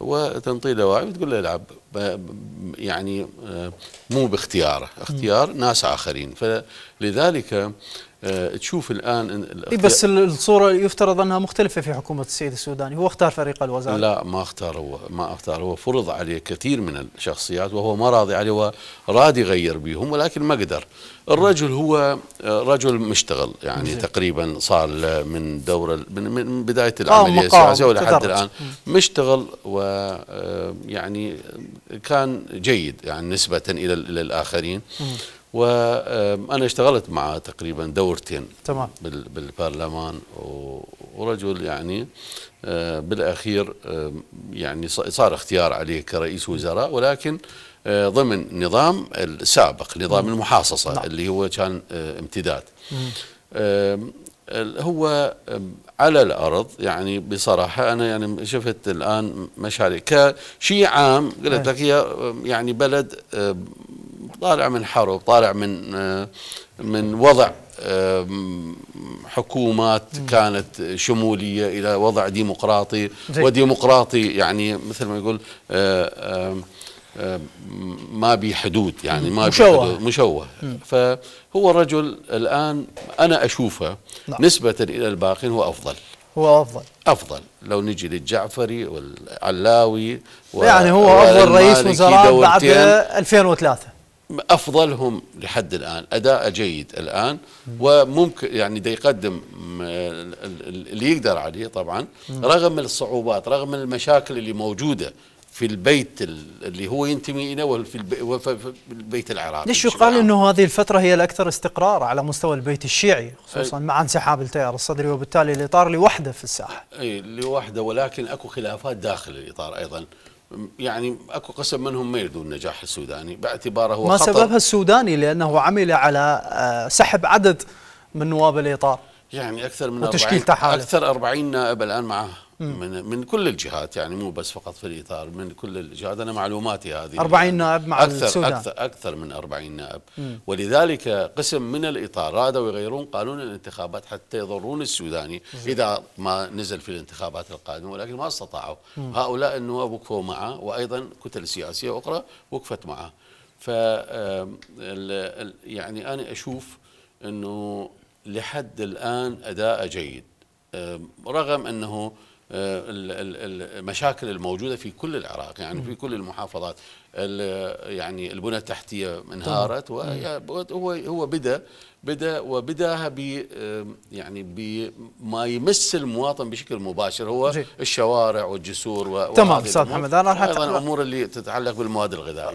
وتنطي دواعي وتقول له العب يعني آه، مو باختياره اختيار ناس اخرين فلذلك آه، تشوف الان إيه، بس الصوره يفترض انها مختلفه في حكومه السيد السوداني هو اختار فريق الوزاره لا ما اختار هو ما اختار هو فرض عليه كثير من الشخصيات وهو ما راضي عليه وراد يغير بهم ولكن ما قدر الرجل هو آه، رجل مشتغل يعني مزيد. تقريبا صار من دور من بدايه العمليه آه السياسيه ولحد الان مشتغل ويعني كان جيد يعني نسبه الى الاخرين وانا اشتغلت معه تقريبا دورتين تمام بالبرلمان ورجل يعني آه، بالاخير يعني صار اختيار عليه كرئيس وزراء ولكن آه، ضمن نظام السابق نظام المحاصصه نعم. اللي هو كان آه، امتداد هو على الارض يعني بصراحه انا يعني شفت الان مشاريع كشيء عام قلت إيه. لك هي يعني بلد طالع من حرب طالع من آه، من وضع آه، حكومات كانت شمولية إلى وضع ديمقراطي وديمقراطي يعني مثل ما يقول آه، ما بي حدود يعني ما مشوه حدود مشوه فهو الرجل الآن أنا أشوفه نعم. نسبة إلى الباقين هو أفضل هو افضل افضل لو نجي للجعفري والعلاوي يعني هو افضل رئيس وزراء بعد 2003 افضلهم لحد الان اداء جيد الان وممكن يعني دا يقدم اللي يقدر عليه طبعا رغم الصعوبات رغم المشاكل اللي موجوده في البيت اللي هو ينتمي اليه وفي البيت العراقي ليش يقال انه هذه الفتره هي الاكثر استقرارا على مستوى البيت الشيعي خصوصا مع انسحاب التيار الصدري وبالتالي الاطار لوحده في الساحه اي لوحده ولكن اكو خلافات داخل الاطار ايضا يعني اكو قسم منهم ما يريدون النجاح السوداني باعتباره هو ما خطر سببها السوداني لانه عمل على آه، سحب عدد من نواب الاطار يعني اكثر من وتشكيل 40 تحالف اكثر 40 نائب الان معه من من كل الجهات يعني مو بس فقط في الاطار من كل الجهات انا معلوماتي هذه 40 نائب مع اكثر السودان. اكثر اكثر من 40 نائب مم. ولذلك قسم من الاطار رادوا يغيرون قانون الانتخابات حتى يضرون السوداني مم. اذا ما نزل في الانتخابات القادمه ولكن ما استطاعوا مم. هؤلاء النواب وقفوا معه وايضا كتل سياسيه اخرى وقفت معه ف يعني انا اشوف انه لحد الان اداء جيد رغم انه آه، المشاكل الموجودة في كل العراق يعني في كل المحافظات يعني البنى التحتية انهارت وهو هو بدأ بدأ وبداها ب يعني بما يمس المواطن بشكل مباشر هو الشوارع والجسور تمام استاذ محمد انا راح ايضا الامور اللي تتعلق بالمواد الغذائيه